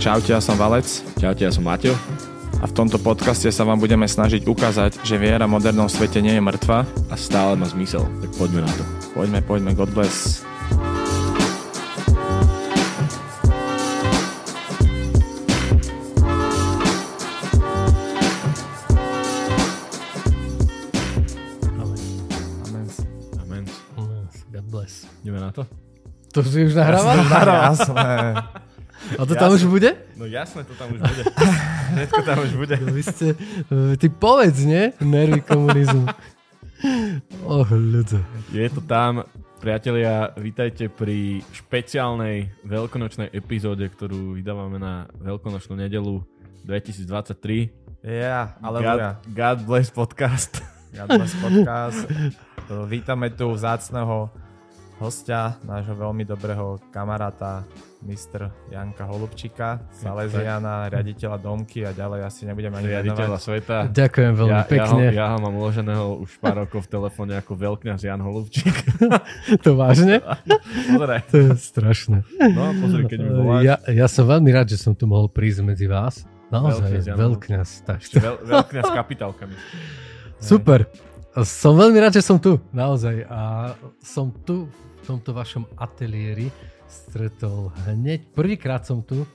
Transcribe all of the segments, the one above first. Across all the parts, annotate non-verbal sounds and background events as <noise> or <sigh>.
Čaute, ja som Valec. Čaute, ja som Mateo. A v tomto podcaste sa vám budeme snažiť ukázať, že viera v modernom svete nie je mŕtva a stále má zmysel. Tak poďme na to. Poďme, poďme, God bless. Amen. God bless. Ideme na to? To si už nahrával? Jasné. <laughs> A to tam už bude? No jasné, to tam už bude. Hnedko <laughs> tam už bude. No, vy ste, e, ty povedz, nie? Nervy komunizmu. Oh, ľudia. Je to tam. Priatelia, vítajte pri špeciálnej veľkonočnej epizóde, ktorú vydávame na veľkonočnú nedelu 2023. Ja, yeah, ale God, God bless podcast. God bless podcast. Vítame tu vzácného hostia, nášho veľmi dobrého kamaráta, mistr Janka Holubčíka, Salesiana, riaditeľa Domky a ďalej asi nebudem ani Riaditeľa venovať. sveta. Ďakujem veľmi ja, pekne. Ja ho, ja ho mám uloženého už pár rokov v telefóne ako veľkňaz Jan Holubčík. <laughs> to vážne? Pozeraj. To je strašné. No, pozri, keď mi voláš. Ja, ja som veľmi rád, že som tu mohol prísť medzi vás. Naozaj, veľkňaz. veľkňaz s kapitálkami. Super. Som veľmi rád, že som tu, naozaj. A som tu tomto vašom ateliéri stretol hneď. Prvýkrát som tu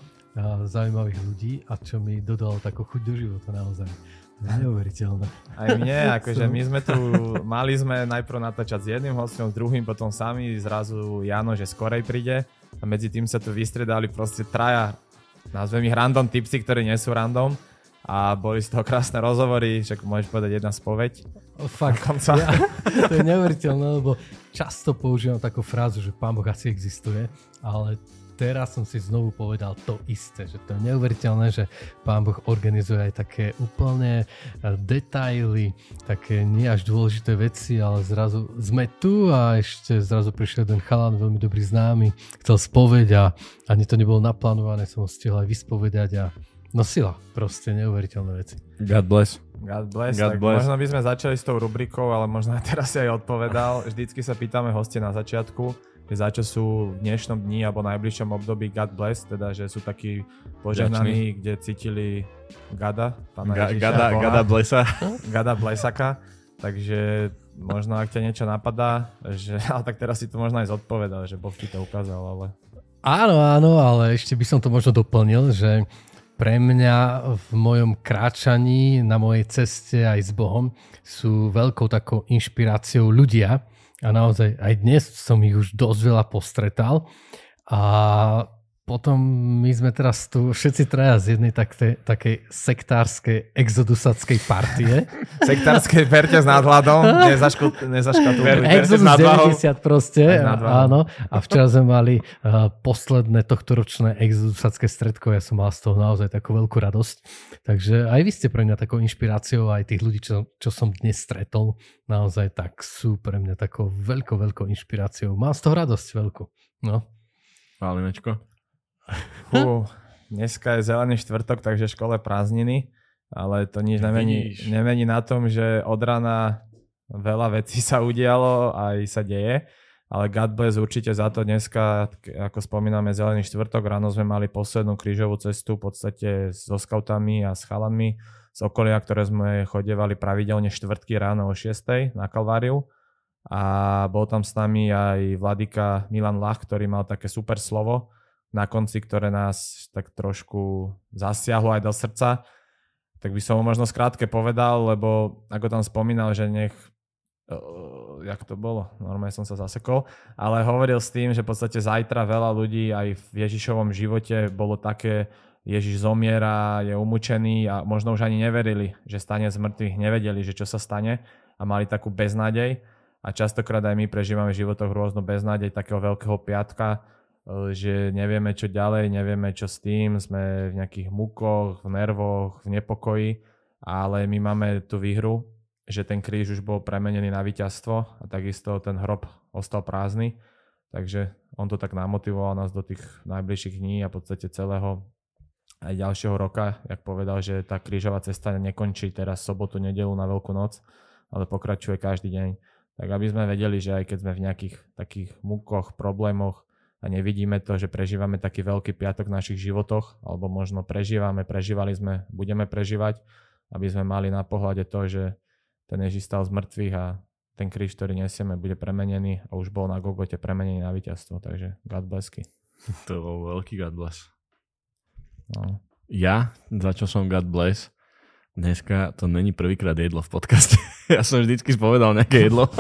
zaujímavých ľudí a čo mi dodalo takú chuť do života naozaj. To je neuveriteľné. Aj mne, <laughs> akože my sme tu, mali sme najprv natáčať s jedným hostom, s druhým, potom sami, zrazu Jano, že skorej príde a medzi tým sa tu vystredali proste traja, nazvem ich random tipsy, ktorí nie sú random a boli z toho krásne rozhovory, však môžeš povedať jedna spoveď. Oh, fakt, konca. Ja, to je neuveriteľné, lebo často používam takú frázu, že Pán Boh asi existuje, ale teraz som si znovu povedal to isté, že to je neuveriteľné, že Pán Boh organizuje aj také úplne e, detaily, také nie až dôležité veci, ale zrazu sme tu a ešte zrazu prišiel ten chalan, veľmi dobrý známy, chcel spoveď a ani to nebolo naplánované, som ho stihol aj vyspovedať a No sila, proste neuveriteľné veci. God bless. God bless. God tak bless. Možno by sme začali s tou rubrikou, ale možno teraz si aj odpovedal. Vždycky sa pýtame hostie na začiatku, že za čo sú v dnešnom dni alebo najbližšom období God bless, teda že sú takí požehnaní, kde cítili Gada, pána Ga- Ježiša, Gada, Boha, Gada blessa. Gada blessaka. Takže možno ak ťa niečo napadá, že, <laughs> ale tak teraz si to možno aj zodpovedal, že Boh ti to ukázal, ale... Áno, áno, ale ešte by som to možno doplnil, že uh, pre mňa v mojom kráčaní na mojej ceste aj s Bohom sú veľkou takou inšpiráciou ľudia a naozaj aj dnes som ich už dosť veľa postretal a potom my sme teraz tu všetci traja z jednej takte, takej sektárskej, exodusackej partie. <laughs> Sektárskej verťa s nadhľadom, nezaškodujú. Exodus 90 proste, áno. A včera sme mali uh, posledné tohtoročné exodusacké stredko, ja som mal z toho naozaj takú veľkú radosť. Takže aj vy ste pre mňa takou inšpiráciou, aj tých ľudí, čo, čo som dnes stretol, naozaj tak sú pre mňa takou veľkou, veľkou inšpiráciou. Mám z toho radosť veľkú. No. Pálinečko. Hú, dneska je zelený štvrtok, takže škole prázdniny, ale to nič nemení, nemení na tom, že od rana veľa vecí sa udialo aj sa deje. Ale God bless určite za to dneska, ako spomíname, zelený štvrtok, ráno sme mali poslednú krížovú cestu v podstate so skautami a s chalanmi z okolia, ktoré sme chodevali pravidelne štvrtky ráno o 6 na Kalváriu. A bol tam s nami aj vladyka Milan Lach, ktorý mal také super slovo na konci, ktoré nás tak trošku zasiahlo aj do srdca, tak by som ho možno skrátke povedal, lebo ako tam spomínal, že nech Uh, jak to bolo, normálne som sa zasekol, ale hovoril s tým, že v podstate zajtra veľa ľudí aj v Ježišovom živote bolo také, Ježiš zomiera, je umúčený a možno už ani neverili, že stane z mŕtvych, nevedeli, že čo sa stane a mali takú beznádej. A častokrát aj my prežívame v životoch rôznu beznádej takého veľkého piatka, Eh, že nevieme čo ďalej, nevieme čo s tým, sme v nejakých mukoch, v nervoch, v nepokoji, ale my máme tú výhru, že ten kríž už bol premenený na víťazstvo a takisto ten hrob ostal prázdny, takže on to tak namotivoval nás do tých najbližších dní a v podstate celého aj ďalšieho roka, jak povedal, že tá krížová cesta nekončí teraz sobotu, nedelu na Veľkú noc, ale pokračuje každý deň. Tak aby sme vedeli, že aj keď sme v nejakých takých mukoch, problémoch, a nevidíme to, že prežívame taký veľký piatok v našich životoch, alebo možno prežívame, prežívali sme, budeme prežívať, aby sme mali na pohľade to, že ten Ježiš stal z mŕtvych a ten kríž, ktorý nesieme, bude premenený a už bol na Gogote premenený na víťazstvo, takže God blessky. To bol veľký God bless. No. Ja, za čo som God bless, dneska to není prvýkrát jedlo v podcaste. <laughs> ja som vždycky spovedal nejaké jedlo. <laughs>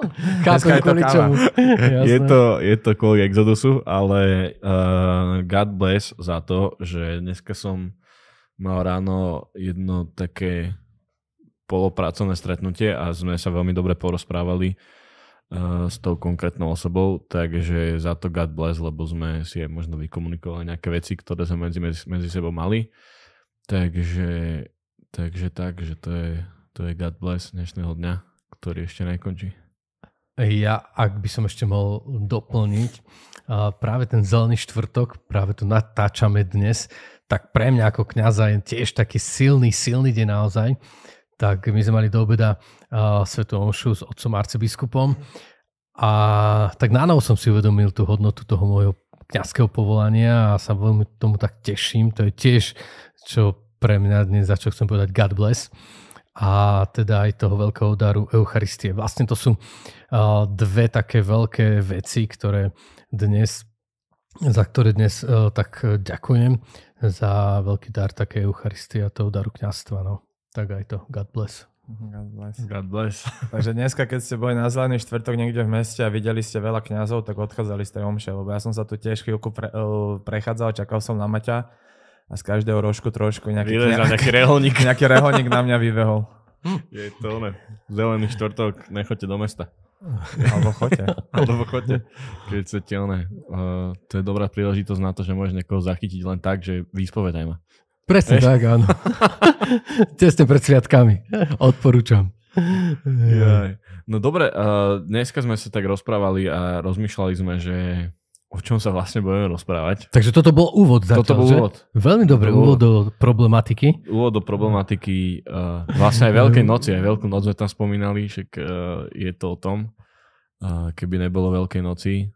Hm. Chápem, je to čomu. <laughs> je, to, je to kvôli Exodusu, ale uh, God bless za to, že dneska som mal ráno jedno také polopracovné stretnutie a sme sa veľmi dobre porozprávali eh, s tou konkrétnou osobou, takže za to God bless, lebo sme si aj možno vykomunikovali nejaké veci, ktoré sme medzi, medzi sebou mali. Takže, takže tak, že to je to je God Bless dnešného dňa, ktorý ešte nekončí. Ja, ak by som ešte mohol doplniť, práve ten zelený štvrtok, práve to natáčame dnes, tak pre mňa ako kňaza je tiež taký silný, silný deň naozaj. Tak my sme mali do obeda Svetu Omšu s otcom arcibiskupom a tak nánovo som si uvedomil tú hodnotu toho môjho kniazského povolania a sa veľmi tomu tak teším. To je tiež, čo pre mňa dnes, za čo chcem povedať God bless a teda aj toho veľkého daru Eucharistie. Vlastne to sú dve také veľké veci, ktoré dnes, za ktoré dnes e, tak ďakujem za veľký dar také Eucharistie a toho daru kňazstva. No. Tak aj to. God bless. God bless. God bless. Takže dneska, keď ste boli na zelený štvrtok niekde v meste a videli ste veľa kňazov, tak odchádzali ste omše, lebo ja som sa tu tiež chvíľku pre, e, prechádzal, čakal som na Maťa a z každého rožku trošku nejaký, Vylezal nejaký, nejaký <laughs> reholník. nejaký reholník na mňa vyvehol. Je to ne. Zelený štvrtok, nechoďte do mesta. Alebo chodte. <laughs> Alebo chodte. Keď sa one. Uh, to je dobrá príležitosť na to, že môžeš niekoho zachytiť len tak, že vyspovedaj ma. Presne Eš? tak, áno. <laughs> Tesne pred sviatkami. Odporúčam. Jaj. No dobre, uh, dneska sme sa tak rozprávali a rozmýšľali sme, že o čom sa vlastne budeme rozprávať. Takže toto bol úvod zatiaľ, Toto bol že? úvod. Veľmi dobrý úvod. úvod do problematiky. Úvod do problematiky uh, vlastne aj Veľkej noci, aj Veľkú noc sme tam spomínali, však uh, je to o tom. Uh, keby nebolo Veľkej noci,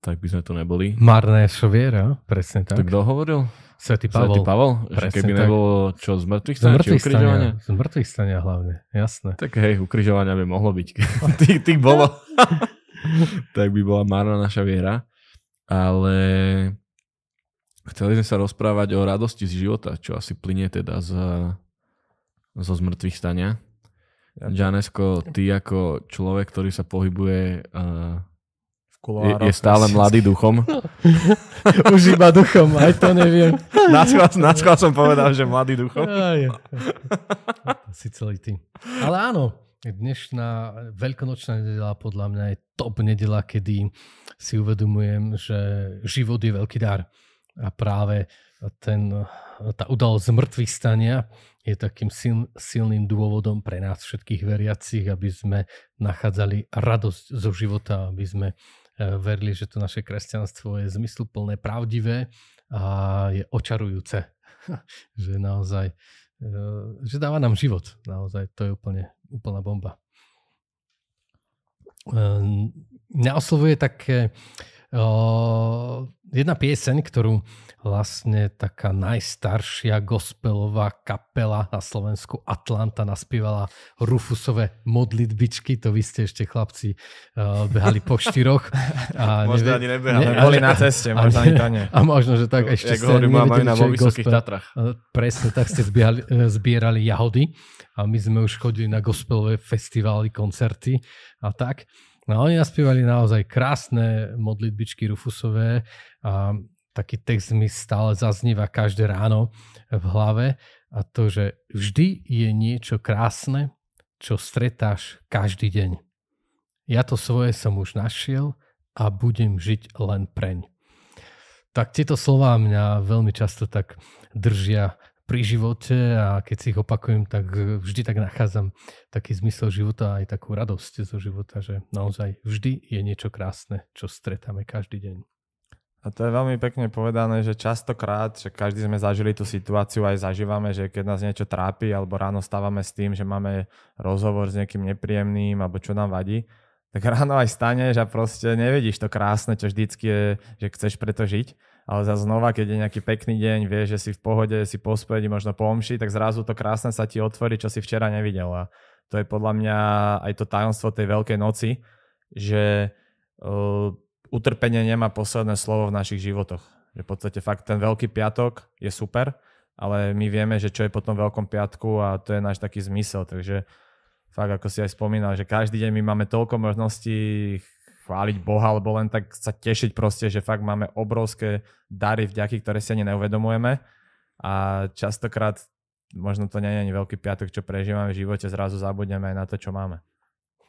tak by sme tu neboli. Marné šoviera, presne tak. Tak kto hovoril? Svetý Pavol. Svetý Pavol? Presne že keby tak. nebolo čo z mŕtvych stania, či Z mŕtvych stania hlavne, jasné. Tak hej, ukrižovania by mohlo byť. <laughs> tých, tých bolo. <laughs> tak by bola marná naša viera ale chceli sme sa rozprávať o radosti z života, čo asi plinie teda z, zo zmrtvých stania. Janesko, ty ako človek, ktorý sa pohybuje uh, kuloároch. Je, je stále mladý duchom. <laughs> Už iba duchom, aj to neviem. Na som povedal, že mladý duchom. si celý ty. Ale áno, Dnešná veľkonočná nedela podľa mňa je top nedela, kedy si uvedomujem, že život je veľký dar. A práve ten, tá udalosť mŕtvych stania je takým sil, silným dôvodom pre nás všetkých veriacich, aby sme nachádzali radosť zo života, aby sme e, verili, že to naše kresťanstvo je zmysluplné, pravdivé a je očarujúce. <laughs> že naozaj Ehm, že dáva nám život. Naozaj to je úplne, úplná bomba. Ehm, mňa oslovuje také O, jedna pieseň, ktorú vlastne taká najstaršia gospelová kapela na Slovensku Atlanta naspievala Rufusové modlitbičky, to vy ste ešte chlapci uh, behali po štyroch. A možno nevie, ani nebehali, ne, boli na ceste, možno ani tane. A možno, že tak ešte ste hovorím, nevedeli, na vo Vysokých Tatrach. Presne, tak ste zbierali, e, zbierali jahody a my sme už chodili na gospelové festivály, koncerty a tak. No oni naspievali naozaj krásne modlitbičky Rufusové a taký text mi stále zaznieva každé ráno v hlave a to, že vždy je niečo krásne, čo stretáš každý deň. Ja to svoje som už našiel a budem žiť len preň. Tak tieto slova mňa veľmi často tak držia pri živote a keď si ich opakujem, tak vždy tak nachádzam taký zmysel života a aj takú radosť zo života, že naozaj vždy je niečo krásne, čo stretáme každý deň. A to je veľmi pekne povedané, že častokrát, že každý sme zažili tú situáciu, aj zažívame, že keď nás niečo trápi alebo ráno stávame s tým, že máme rozhovor s niekým nepríjemným alebo čo nám vadí, tak <laughs> ráno aj staneš a proste nevidíš to krásne, čo vždycky je, že chceš preto žiť ale za znova, keď je nejaký pekný deň, vieš, že si v pohode, si pospäť, možno pomši, tak zrazu to krásne sa ti otvorí, čo si včera nevidel. A to je podľa mňa aj to tajomstvo tej veľkej noci, že uh, utrpenie nemá posledné slovo v našich životoch. Že v podstate fakt ten veľký piatok je super, ale my vieme, že čo je po tom veľkom piatku a to je náš taký zmysel. Takže fakt, ako si aj spomínal, že každý deň my máme toľko možností chváliť Boha, alebo len tak sa tešiť proste, že fakt máme obrovské dary vďaky, ktoré si ani neuvedomujeme. A častokrát, možno to nie je ani veľký piatok, čo prežívame v živote, zrazu zabudneme aj na to, čo máme.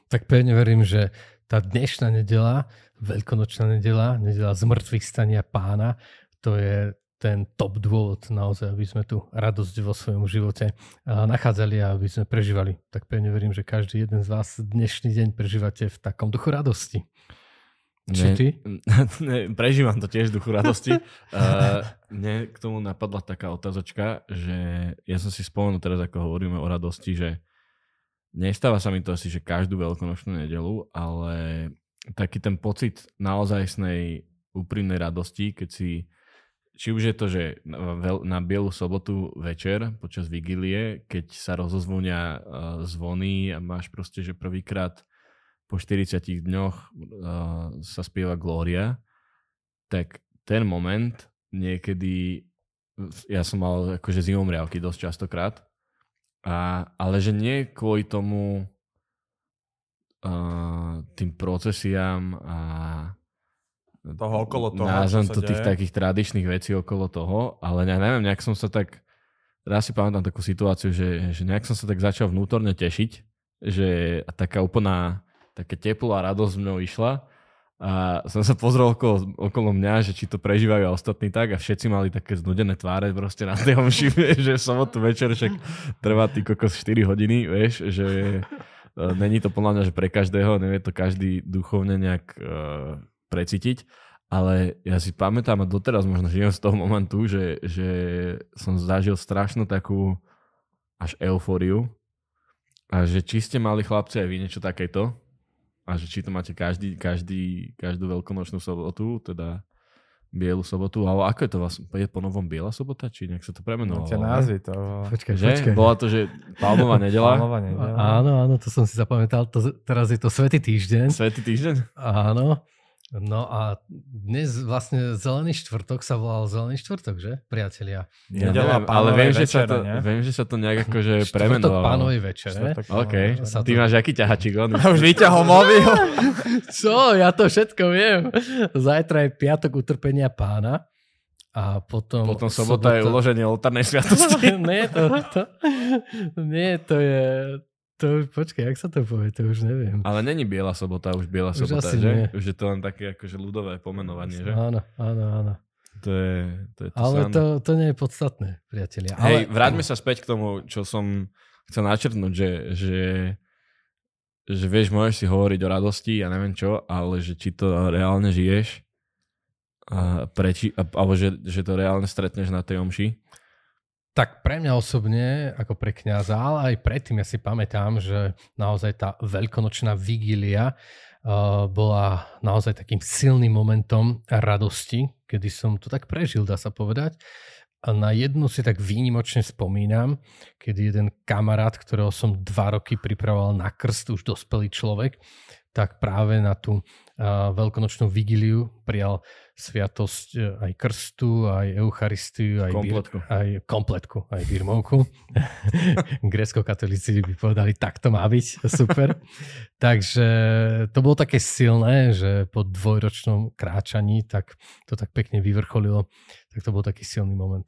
Tak pevne verím, že tá dnešná nedela, veľkonočná nedela, nedela zmrtvých stania pána, to je ten top dôvod naozaj, aby sme tu radosť vo svojom živote nachádzali a aby sme prežívali. Tak pevne verím, že každý jeden z vás dnešný deň prežívate v takom duchu radosti. Či ne, ty? <laughs> Ne, prežívam to tiež v duchu radosti. uh, <laughs> mne k tomu napadla taká otázočka, že ja som si spomenul teraz, ako hovoríme o radosti, že nestáva sa mi to asi, že každú veľkonočnú nedelu, ale taký ten pocit naozajstnej úprimnej radosti, keď si či už je to, že na Bielu sobotu večer počas vigílie, keď sa rozozvonia e, zvony a máš proste, že prvýkrát po 40 dňoch e, sa spieva Glória, tak ten moment niekedy, ja som mal akože riavky dosť častokrát, a, ale že nie kvôli tomu e, a, tým procesiam a toho okolo toho. Nážem to tých takých tradičných vecí okolo toho, ale ne, neviem, nejak som sa tak, raz si pamätám takú situáciu, že, že nejak som sa tak začal vnútorne tešiť, že taká úplná, také teplo a radosť mňou išla a som sa pozrel okolo, okolo mňa, že či to prežívajú a ostatní tak a všetci mali také znudené tváre proste na tej omši, <laughs> že sobotu večer však trvá ty kokos 4 hodiny, vieš, že e, není to podľa mňa, že pre každého, nevie to každý duchovne nejak uh, precítiť, ale ja si pamätám a doteraz možno žijem z toho momentu, že, že som zažil strašnú takú až eufóriu a že či ste mali chlapci aj vy niečo takéto a že či to máte každý, každý, každú veľkonočnú sobotu, teda Bielu sobotu, ale ako je to vlastne, je po novom Biela sobota, či nejak sa to premenovalo? Máte názvy to. Počkaj, že? počkaj. Bola to, že Palmová nedela? Palmová nedela. Áno, áno, to som si zapamätal, to, teraz je to Svetý týždeň. Svetý týždeň? Áno. No a dnes vlastne Zelený štvrtok sa volal Zelený štvrtok, že? Priatelia. Ja, ja, ale viem, že, sa to, ne? viem, že sa to nejak <laughs> akože štvrtok premenovalo. Štvrtok pánovi večer. Štvrtok OK. Večer. Sa to... máš aký ťahačik? On? už vyťahol mobil. <laughs> Čo? Ja to všetko viem. Zajtra je piatok utrpenia pána. A potom... Potom sobota, sobota je uloženie oltárnej sviatosti. <laughs> nie, to, to, nie, to je... To, počkaj, jak sa to povie, to už neviem. Ale není Biela sobota, už Biela už sobota, že? Nie. Už je to len také akože ľudové pomenovanie, že? Áno, áno, áno. To je, to je to Ale to, to nie je podstatné, priatelia. Hej, vráťme sa späť k tomu, čo som chcel načrtnúť, že, že že vieš, môžeš si hovoriť o radosti a ja neviem čo, ale že či to reálne žiješ, a preči, alebo že, že to reálne stretneš na tej omši, tak pre mňa osobne, ako pre kňaza, ale aj predtým ja si pamätám, že naozaj tá veľkonočná vigília eh, bola naozaj takým silným momentom radosti, kedy som to tak prežil, dá sa povedať. A na jednu si tak výnimočne spomínam, kedy jeden kamarát, ktorého som dva roky pripravoval na krst, už dospelý človek, tak práve na tú veľkonočnú vigíliu prijal sviatosť e, aj krstu, aj eucharistiu, aj kompletku, bir, aj, kompletku, aj birmovku. <laughs> Grécko-katolíci by povedali, tak to má byť, super. <laughs> Takže to bolo také silné, že po dvojročnom kráčaní tak to tak pekne vyvrcholilo. Tak to bol taký silný moment.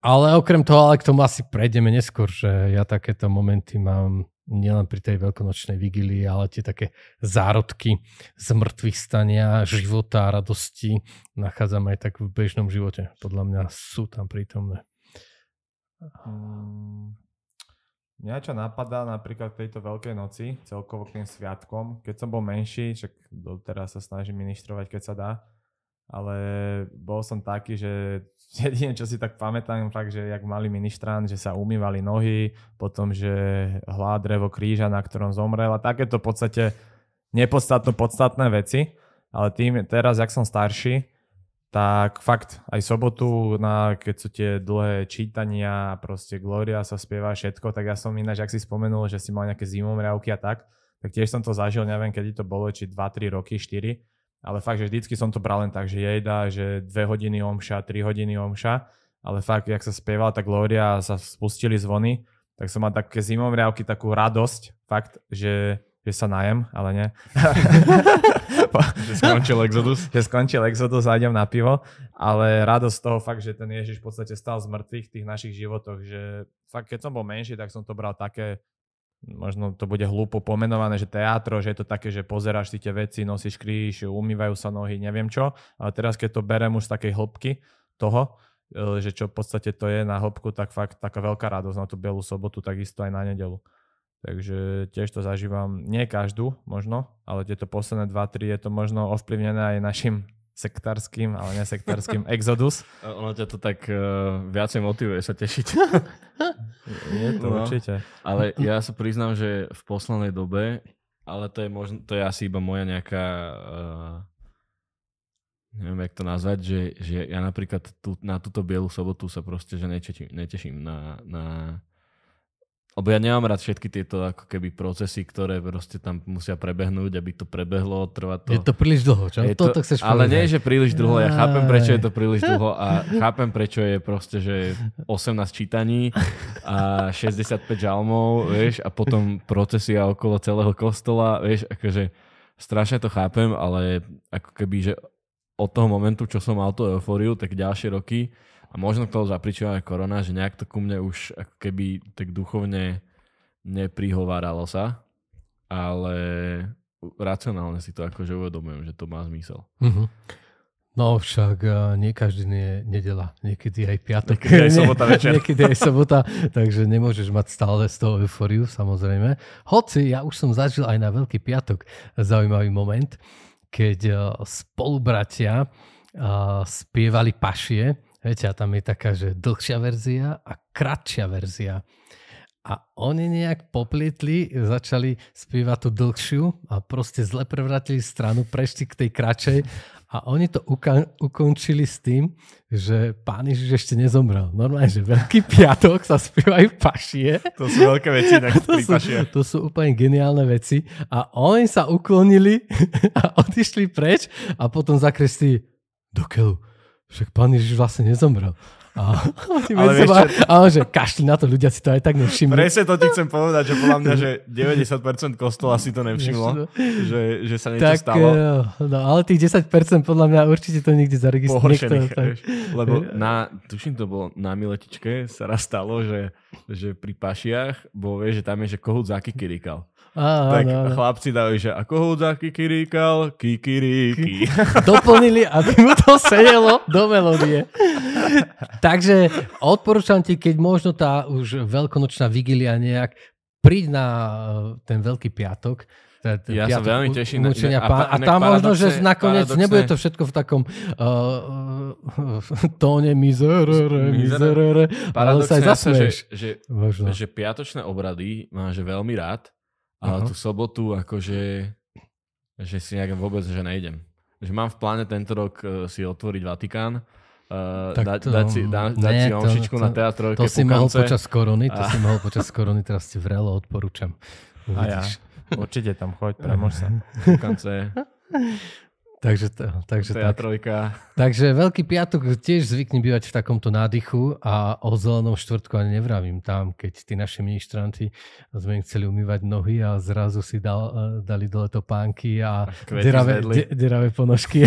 Ale okrem toho, ale k tomu asi prejdeme neskôr, že ja takéto momenty mám nielen pri tej veľkonočnej vigílii, ale tie také zárodky z mŕtvych stania, života, radosti nachádzame aj tak v bežnom živote. Podľa mňa sú tam prítomné. Mm. Mňa čo napadá napríklad v tejto Veľkej noci, celkovo k tým sviatkom, keď som bol menší, však doteraz sa snažím ministrovať, keď sa dá, ale bol som taký, že <laughs> jedine, čo si tak pamätám, fakt, že jak mali ministrán, že sa umývali nohy, potom, že hlá drevo kríža, na ktorom zomrel a takéto v podstate nepodstatno podstatné veci. Ale tým, teraz, jak som starší, tak fakt aj sobotu, na, keď sú tie dlhé čítania, proste Gloria sa spieva všetko, tak ja som ináč, ak si spomenul, že si mal nejaké zimomriavky a tak, tak tiež som to zažil, neviem, kedy to bolo, či 2-3 roky, 4, ale fakt, že vždycky som to bral len tak, že jejda, že dve hodiny omša, tri hodiny omša, ale fakt, jak sa spieval, tá Glória a sa spustili zvony, tak som mal také zimomriavky, takú radosť, fakt, že, že sa najem, ale nie. <laughs> že skončil Exodus. <laughs> že skončil Exodus a idem na pivo, ale radosť toho fakt, že ten Ježiš v podstate stal z mŕtvych v tých našich životoch, že fakt, keď som bol menší, tak som to bral také, možno to bude hlúpo pomenované, že teatro, že je to také, že pozeráš si tie veci, nosíš kríž, umývajú sa nohy, neviem čo. A teraz keď to berem už z takej hĺbky toho, e, že čo v podstate to je na hĺbku, tak fakt taká veľká radosť na tú bielú sobotu, takisto aj na nedelu. Takže tiež to zažívam, nie každú možno, ale tieto posledné 2-3 je to možno ovplyvnené aj našim sektárským, ale nesektárským exodus. ono ťa to tak uh, viacej motivuje sa tešiť. Nie, <laughs> to no. určite. Ale ja sa priznám, že v poslednej dobe, ale to je, možno, to je asi iba moja nejaká uh, neviem, jak to nazvať, že, že ja napríklad tu, na túto bielu sobotu sa proste že neteším, neteším na, na lebo ja nemám rád všetky tieto ako keby procesy, ktoré proste tam musia prebehnúť, aby to prebehlo, trvá to. Je to príliš dlho, čo? Je to, Toto chceš ale povedať. nie, že príliš dlho, ja chápem, prečo je to príliš dlho a <laughs> chápem, prečo je proste, že 18 čítaní a 65 žalmov, vieš, a potom procesia okolo celého kostola, vieš, akože strašne to chápem, ale ako keby, že od toho momentu, čo som mal tú eufóriu, tak ďalšie roky a možno to zapričuje aj korona, že nejak to ku mne už ako keby tak duchovne neprihováralo sa, ale racionálne si to akože uvedomujem, že to má zmysel. Mm-hmm. No však e, nie každý je nedela, niekedy aj piatok, niekedy aj <laughs> sobota večer. niekedy aj sobota, takže nemôžeš mať stále z toho euforiu, samozrejme. Hoci ja už som zažil aj na Veľký piatok zaujímavý moment, keď e, spolubratia e, spievali pašie Viete, a tam je taká, že dlhšia verzia a kratšia verzia. A oni nejak poplietli, začali spievať tú dlhšiu a proste zle prevratili stranu, prešli k tej kračej a oni to uka- ukončili s tým, že pán Ježiš ešte nezomrel. Normálne, že Veľký piatok sa spievajú pašie. To sú veľké veci, tak <laughs> to, sú, to sú úplne geniálne veci. A oni sa uklonili <laughs> a odišli preč a potom zakresli do keľu však pán Ježiš vlastne nezomrel. A, <laughs> ale seba, čo... ale že kašli na to, ľudia si to aj tak nevšimli. Presne to ti chcem povedať, že podľa mňa, že 90% kostola si to nevšimlo, že, že sa niečo tak, stalo. Eh, no, ale tých 10% podľa mňa určite to nikdy zaregistroval. Lebo eh. na, tuším to bolo na Miletičke, sa raz stalo, že, že pri Pašiach bo vieš, že tam je, že za zakikirikal. Á, tak áno, áno. chlapci dajú, že ako za kikiríkal, kikiríky. <laughs> Doplnili, aby mu to sedelo do melódie. Takže odporúčam ti, keď možno tá už veľkonočná vigilia nejak, príď na e, ten veľký piatok, ja sa veľmi teším. na, pán, a, a tam možno, že nakoniec nebude to všetko v takom uh, <laughs> tóne mizerere, mizerere, ale sa aj Že, že, že piatočné obrady máš veľmi rád, ale uh-huh. tú sobotu akože že si nejak vôbec že nejdem. Že mám v pláne tento rok e, si otvoriť Vatikán, e, tak da, to, dať si, da, dať nie, si omšičku to, na teatrojke To si mohol počas korony, to a... si mohol počas korony, teraz ti vrelo odporúčam. Uvidíš. A ja. Určite tam choď, premož sa. <laughs> Takže, to, takže tak. trojka. Takže Veľký piatok tiež zvykne bývať v takomto nádychu a o zelenom štvrtku ani nevravím tam, keď tí naši ministranti sme im chceli umývať nohy a zrazu si dal, e, dali dole topánky a deravé, de, deravé ponožky. <laughs>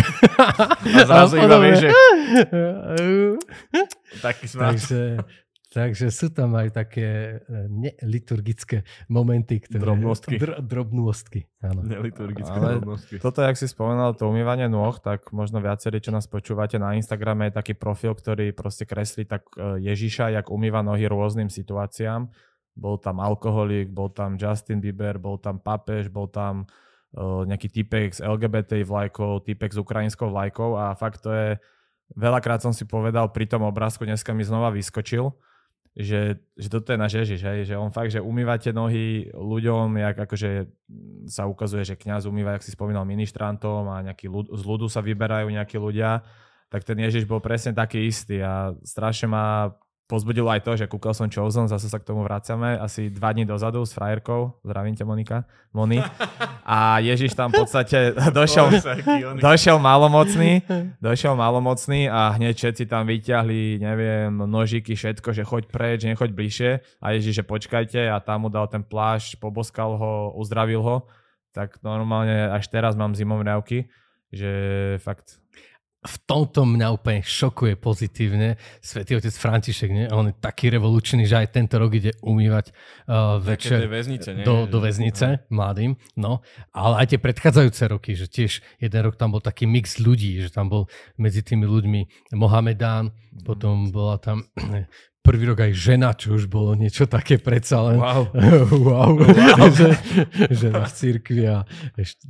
A zrazu <laughs> a iba že... <laughs> Taký Takže, Takže sú tam aj také e, neliturgické momenty. Ktoré, drobnostky. Dr- drobnostky, áno. Neliturgické Ale drobnostky. Toto, jak si spomenal, to umývanie nôh, tak možno viacerí, čo nás počúvate na Instagrame, je taký profil, ktorý proste kreslí tak e, Ježiša, jak umýva nohy rôznym situáciám. Bol tam alkoholik, bol tam Justin Bieber, bol tam papež, bol tam e, nejaký typek z LGBT vlajkou, typek s ukrajinskou vlajkou a fakt to je, veľakrát som si povedal pri tom obrázku, dneska mi znova vyskočil, že, že toto je na Ježiš, hej, že on fakt, že umývate nohy ľuďom, jak akože sa ukazuje, že kňaz umýva, jak si spomínal, ministrantom a nejaký ľud, z ľudu sa vyberajú nejakí ľudia, tak ten Ježiš bol presne taký istý a strašne ma pozbudilo aj to, že kúkal som Chosen, zase sa k tomu vracame, asi dva dní dozadu s frajerkou, zdravím ťa Monika, Moni. A Ježiš tam v podstate <laughs> došiel, došiel malomocný, došiel malomocný a hneď všetci tam vyťahli, neviem, nožiky, všetko, že choď preč, nechoď bližšie. A Ježiš, že počkajte a tam mu dal ten plášť, poboskal ho, uzdravil ho. Tak normálne až teraz mám zimom riavky, že fakt v tomto mňa úplne šokuje pozitívne svätý otec František. Nie? On je taký revolučný, že aj tento rok ide umývať uh, večer do väznice, nie? Do, do väznice no. mladým. No, ale aj tie predchádzajúce roky, že tiež jeden rok tam bol taký mix ľudí, že tam bol medzi tými ľuďmi Mohamedán, potom bola tam prvý rok aj žena, čo už bolo niečo také predsa len. Wow. <laughs> wow. wow. <laughs> že, žena v cirkvi. A,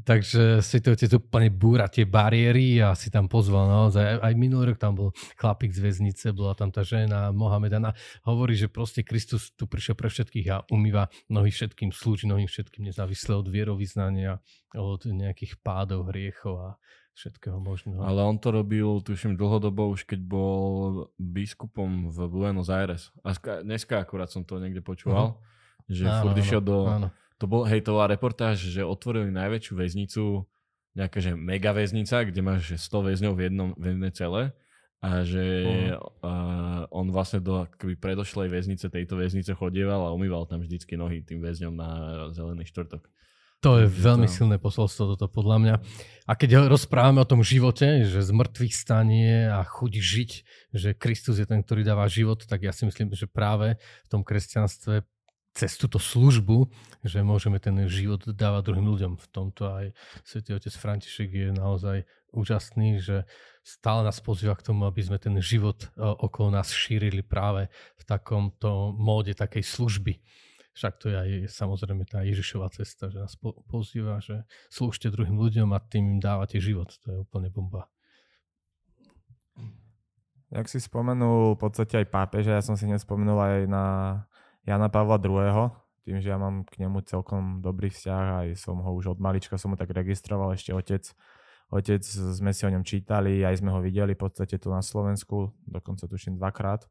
takže si to tie úplne búra tie bariéry a si tam pozval naozaj. Aj, minulý rok tam bol chlapík z väznice, bola tam tá žena Mohamedana. Hovorí, že proste Kristus tu prišiel pre všetkých a umýva nohy všetkým slúži nohy všetkým nezávisle od vierovýznania, od nejakých pádov, hriechov a všetkého možného. Ale on to robil, tuším, dlhodobo už keď bol biskupom v Buenos Aires. A dneska akurát som to niekde počúval, uh-huh. že áno, furt išiel do... Áno. To bol, hej, to bola reportáž, že otvorili najväčšiu väznicu, nejaká že mega väznica, kde máš 100 väzňov v jednom v jednej cele a že uh-huh. a on vlastne do akoby predošlej väznice tejto väznice chodieval a umýval tam vždycky nohy tým väzňom na zelený štvrtok. To je Takže veľmi to... silné posolstvo toto podľa mňa. A keď rozprávame o tom živote, že z mŕtvych stanie a chuť žiť, že Kristus je ten, ktorý dáva život, tak ja si myslím, že práve v tom kresťanstve cez túto službu, že môžeme ten život dávať druhým ľuďom. V tomto aj svätý otec František je naozaj úžasný, že stále nás pozýva k tomu, aby sme ten život e, okolo nás šírili práve v takomto móde takej služby. Však to je aj samozrejme tá Ježišová cesta, že nás po- pozýva, že slúžte druhým ľuďom a tým im dávate život. To je úplne bomba. Jak si spomenul v podstate aj pápeža, ja som si nespomenul aj na Jana Pavla II. Tým, že ja mám k nemu celkom dobrý vzťah, aj som ho už od malička som ho tak registroval, ešte otec otec, sme si o ňom čítali, aj sme ho videli v podstate tu na Slovensku, dokonca tuším dvakrát.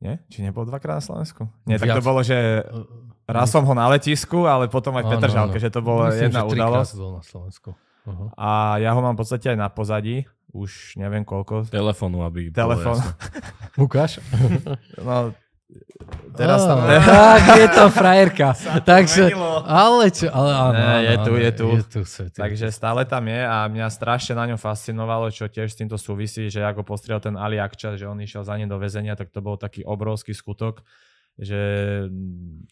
Nie? Či nebol dvakrát na Slovensku? Nie, Viac. tak to bolo, že uh, uh, raz som ho na letisku, ale potom aj v Petržalke, že to bola Myslím, jedna že udalosť. bol na Slovensku. Uh-huh. A ja ho mám v podstate aj na pozadí, už neviem koľko. Telefónu, aby... Telefón. <laughs> Ukáž? no, Teraz tam... Oh, tak, je to frajerka. <laughs> Takže, ale čo, ale áno, ne, áno, je tu, je tu. Je tu svetý. Takže stále tam je a mňa strašne na ňom fascinovalo, čo tiež s týmto súvisí, že ako postrel ten Ali Akčar, že on išiel za ním do väzenia, tak to bol taký obrovský skutok, že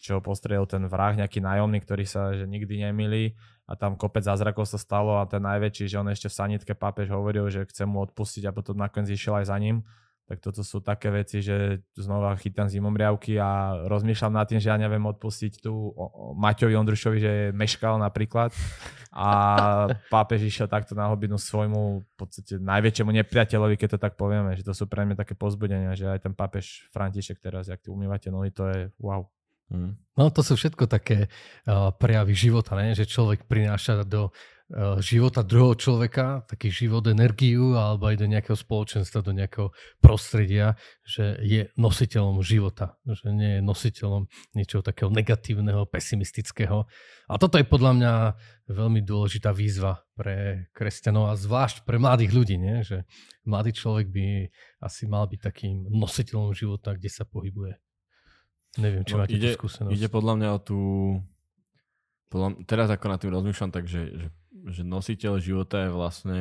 čo postrel ten vrah, nejaký nájomný, ktorý sa že nikdy nemili a tam kopec zázrakov sa stalo a ten najväčší, že on ešte v sanitke pápež hovoril, že chce mu odpustiť a potom nakoniec išiel aj za ním tak toto sú také veci, že znova chytám zimom riavky a rozmýšľam nad tým, že ja neviem odpustiť tu Maťovi Ondrušovi, že meškal napríklad a <laughs> pápež išiel takto na hobinu svojmu v podstate najväčšiemu nepriateľovi, keď to tak povieme, že to sú pre mňa také pozbudenia, že aj ten pápež František teraz, jak ty umývate nohy, to je wow. Hmm. No to sú všetko také uh, prejavy života, ne? že človek prináša do E, života druhého človeka, taký život, energiu alebo aj do nejakého spoločenstva, do nejakého prostredia, že je nositeľom života, že nie je nositeľom niečoho takého negatívneho, pesimistického. A toto je podľa mňa veľmi dôležitá výzva pre kresťanov a zvlášť pre mladých ľudí, nie? že mladý človek by asi mal byť takým nositeľom života, kde sa pohybuje. Neviem, či no, máte ide, tú skúsenosť. Ide podľa mňa o tú... Podľa, teraz ako na tým rozmýšľam, takže že že nositeľ života je vlastne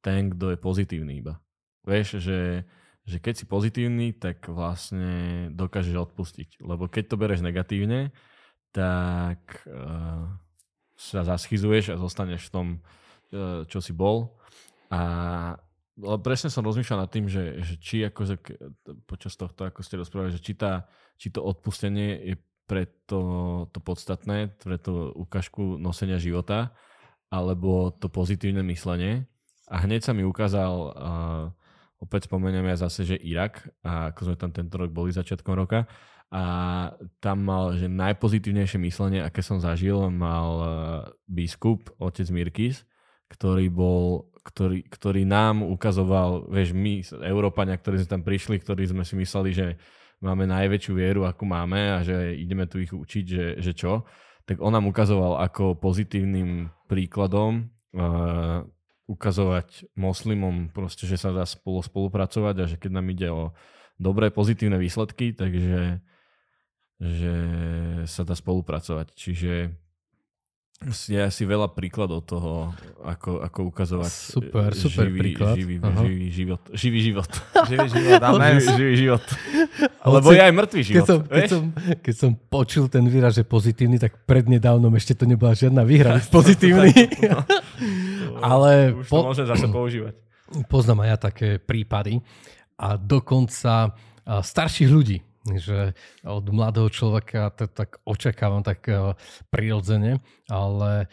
ten, kto je pozitívny iba. Vieš, že, že keď si pozitívny, tak vlastne dokážeš odpustiť. Lebo keď to bereš negatívne, tak uh, sa zaschizuješ a zostaneš v tom, uh, čo si bol. A ale presne som rozmýšľal nad tým, že, že či akože, počas tohto, ako ste rozprávali, že či, tá, či to odpustenie je preto to, podstatné, pre tú ukážku nosenia života, alebo to pozitívne myslenie. A hneď sa mi ukázal, uh, opäť spomeniem ja zase, že Irak, a ako sme tam tento rok boli začiatkom roka, a tam mal, že najpozitívnejšie myslenie, aké som zažil, mal uh, biskup, otec Mirkis, ktorý bol, ktorý, ktorý nám ukazoval, vieš, my, Európania, ktorí sme tam prišli, ktorí sme si mysleli, že máme najväčšiu vieru, akú máme a že ideme tu ich učiť, že, že čo tak on nám ukazoval ako pozitívnym príkladom uh, ukazovať moslimom proste, že sa dá spolu spolupracovať a že keď nám ide o dobré pozitívne výsledky, takže že sa dá spolupracovať. Čiže je asi veľa príkladov toho, ako, ako ukazovať super, super živý, príklad. Živý, živý život. Živý život. <laughs> živý život, áno. živý život. <laughs> Lebo je aj mŕtvý život. Keď som, keď, som, keď som počul ten výraz, že pozitívny, tak prednedávnom ešte to nebola žiadna výhra pozitívny. <laughs> Ale už po... to môžem zase používať. Poznám aj ja také prípady a dokonca starších ľudí, že od mladého človeka to tak očakávam tak e, prirodzene, ale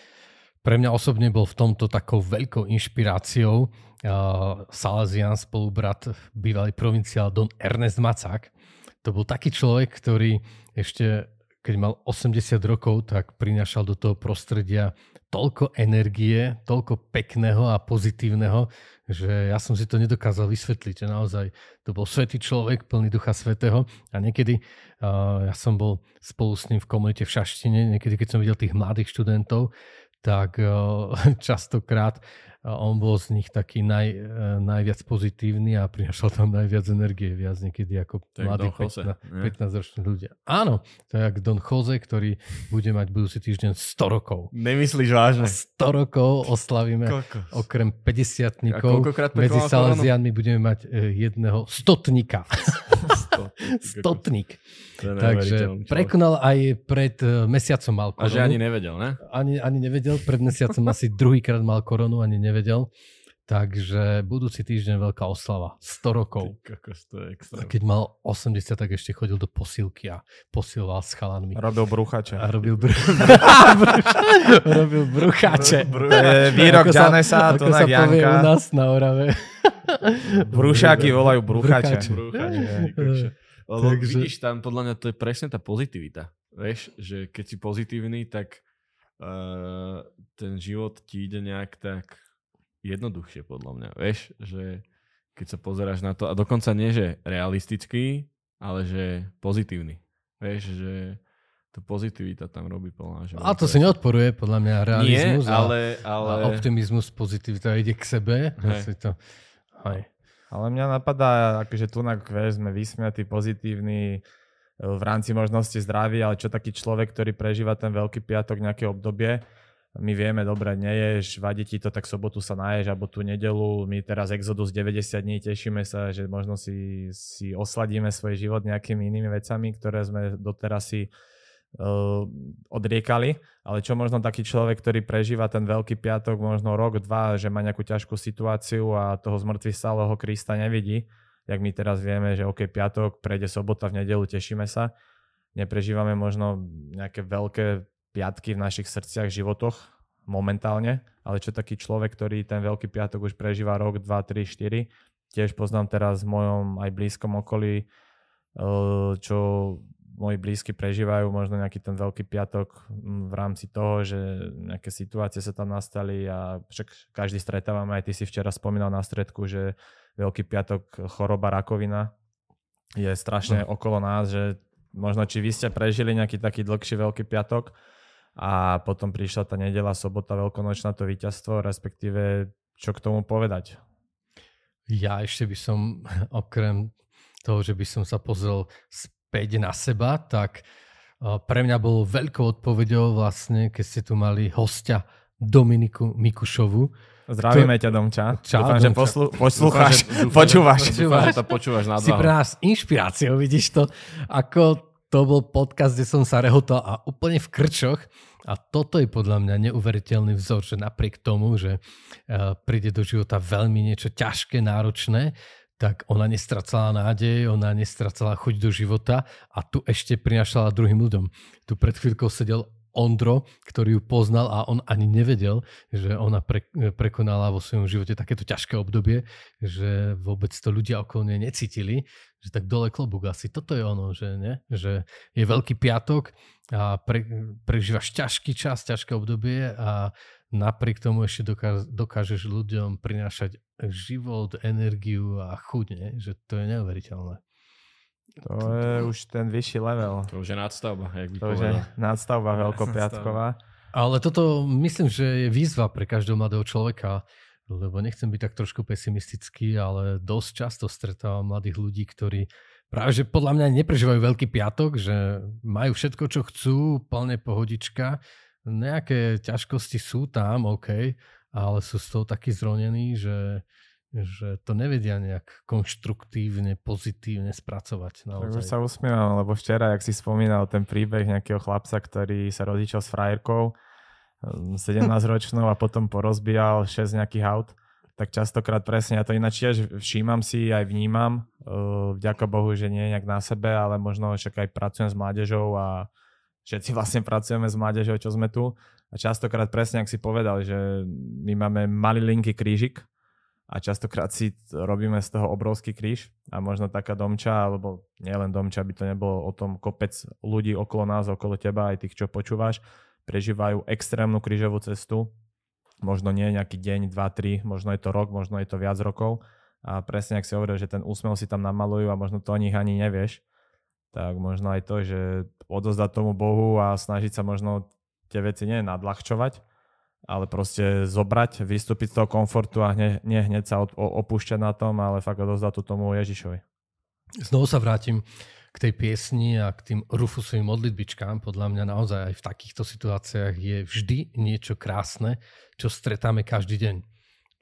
pre mňa osobne bol v tomto takou veľkou inšpiráciou uh, Salesian spolubrat, bývalý provinciál Don Ernest Macák. To bol taký človek, ktorý ešte keď mal 80 rokov, tak prinašal do toho prostredia toľko energie, toľko pekného a pozitívneho, že ja som si to nedokázal vysvetliť. Že naozaj to bol svetý človek, plný ducha svetého. A niekedy, uh, ja som bol spolu s ním v komunite v Šaštine, niekedy keď som videl tých mladých študentov, tak eh, <laughs> častokrát eh, on bol z nich taký naj, eh, najviac pozitívny a prinašal tam najviac energie, viac niekedy ako tak mladí 15, roční ľudia. Áno, to je ako Don Jose, ktorý bude mať budúci týždeň 100 rokov. Nemyslíš vážne? 100 rokov oslavíme Kokos. okrem 50 medzi Salesianmi budeme mať jedného stotníka. <laughs> Stotník. Takže prekonal aj pred e, mesiacom mal koronu. A že ani nevedel, ne? Ani, ani nevedel, pred mesiacom asi druhýkrát mal koronu, ani nevedel. Takže budúci týždeň veľká oslava. 100 rokov. Ty, to je A keď mal 80, tak ešte chodil do posilky a posiloval s chalanmi. Robil brúchače. A robil, br- <laughs> robil bruchače. Br- br- výrok Janesa, to na Janka. u nás na Orave. Brúšáky volajú bruchače. Lebo Takže... vidíš tam, podľa mňa to je presne tá pozitivita. Vieš, že keď si pozitívny, tak uh, ten život ti ide nejak tak jednoduchšie podľa mňa. Vieš, že keď sa pozeráš na to, a dokonca nie, že realistický, ale že pozitívny. Vieš, že to pozitivita tam robí podľa mňa. A to si neodporuje podľa mňa realizmus nie, ale, ale... a optimizmus, pozitivita ide k sebe. Hej. To... Hej. Ale mňa napadá, akože tu na sme vysmiatí, pozitívni, e, v rámci možnosti zdravia, ale čo taký človek, ktorý prežíva ten veľký piatok nejaké obdobie, my vieme, dobre, neješ, vadí ti to, tak sobotu sa naješ, alebo tú nedelu, my teraz Exodus 90 dní, tešíme sa, že možno si, si osladíme svoj život nejakými inými vecami, ktoré sme doteraz si e, odriekali, ale čo možno taký človek, ktorý prežíva ten veľký piatok, možno rok, dva, že má nejakú ťažkú situáciu a toho zmrtvý stáleho Krista nevidí, jak my teraz vieme, že OK, piatok, prejde sobota, v nedelu, tešíme sa, neprežívame možno nejaké veľké piatky v našich srdciach, životoch momentálne, ale čo taký človek, ktorý ten veľký piatok už prežíva rok, 2, 3, 4, tiež poznám teraz v mojom aj blízkom okolí, e, čo moji blízky prežívajú možno nejaký ten veľký piatok v rámci toho, že nejaké situácie sa tam nastali a však každý stretávame, aj ty si včera spomínal na stredku, že veľký piatok choroba rakovina je strašne hm. okolo nás, že možno či vy ste prežili nejaký taký dlhší veľký piatok, a potom prišla tá nedela, sobota, veľkonočná to víťazstvo, respektíve čo k tomu povedať? Ja ešte by som, <laughs> okrem toho, že by som sa pozrel späť na seba, tak e, pre mňa bolo veľkou odpovedou vlastne, keď ste tu mali hostia Dominiku Mikušovu. Zdravíme to... ťa, Domča. Čau, Dúfam, Domča. že poslu... poslúchaš, dúfam, počúvaš. Dúfam, počúvaš. Dúfam, že to počúvaš na Si pre nás inšpiráciou, vidíš to. Ako to bol podcast, kde som sa rehotal a úplne v krčoch. A toto je podľa mňa neuveriteľný vzor, že napriek tomu, že e, príde do života veľmi niečo ťažké, náročné, tak ona nestracala nádej, ona nestracala chuť do života a tu ešte prinašala druhým ľuďom. Tu pred chvíľkou sedel Ondro, ktorý ju poznal a on ani nevedel, že ona pre, prekonala vo svojom živote takéto ťažké obdobie, že vôbec to ľudia okolo nej necítili, že tak dole klobúk asi. Toto je ono, že, nie? že je veľký piatok a pre, prežívaš ťažký čas, ťažké obdobie a napriek tomu ešte dokáž, dokážeš ľuďom prinášať život, energiu a chuť, že to je neuveriteľné. To je už ten vyšší level. To už je nadstavba, jak by To už je nadstavba veľkopiatková. Ale toto myslím, že je výzva pre každého mladého človeka, lebo nechcem byť tak trošku pesimistický, ale dosť často stretávam mladých ľudí, ktorí práve že podľa mňa neprežívajú Veľký piatok, že majú všetko, čo chcú, plne pohodička. Nejaké ťažkosti sú tam, OK, ale sú z toho takí zronení, že že to nevedia nejak konštruktívne, pozitívne spracovať. Naozaj. Už sa usmievam, lebo včera, jak si spomínal ten príbeh nejakého chlapca, ktorý sa rodičil s frajerkou, 17-ročnou ehm, a potom porozbíjal 6 nejakých aut, tak častokrát presne, ja to ináč tiež všímam si, aj vnímam, ehm, vďaka Bohu, že nie nejak na sebe, ale možno však aj pracujem s mládežou a všetci <laughs> vlastne pracujeme s mládežou, čo sme tu. A častokrát presne, ak si povedal, že my máme malý linky krížik, a častokrát si robíme z toho obrovský kríž a možno taká domča, alebo nielen domča, by to nebolo o tom kopec ľudí okolo nás, okolo teba, aj tých, čo počúvaš, prežívajú extrémnu krížovú cestu, možno nie nejaký deň, dva, tri, možno je to rok, možno je to viac rokov a presne ak si hovoril, že ten úsmev si tam namalujú a možno to o nich ani nevieš, tak možno aj to, že odozdať tomu Bohu a snažiť sa možno tie veci nie nadľahčovať, ale proste zobrať, vystúpiť z toho komfortu a hne, nie hneď sa od, opúšťať na tom, ale fakt odozdať to tomu Ježišovi. Znovu sa vrátim k tej piesni a k tým Rufusovým modlitbičkám. Podľa mňa naozaj aj v takýchto situáciách je vždy niečo krásne, čo stretáme každý deň.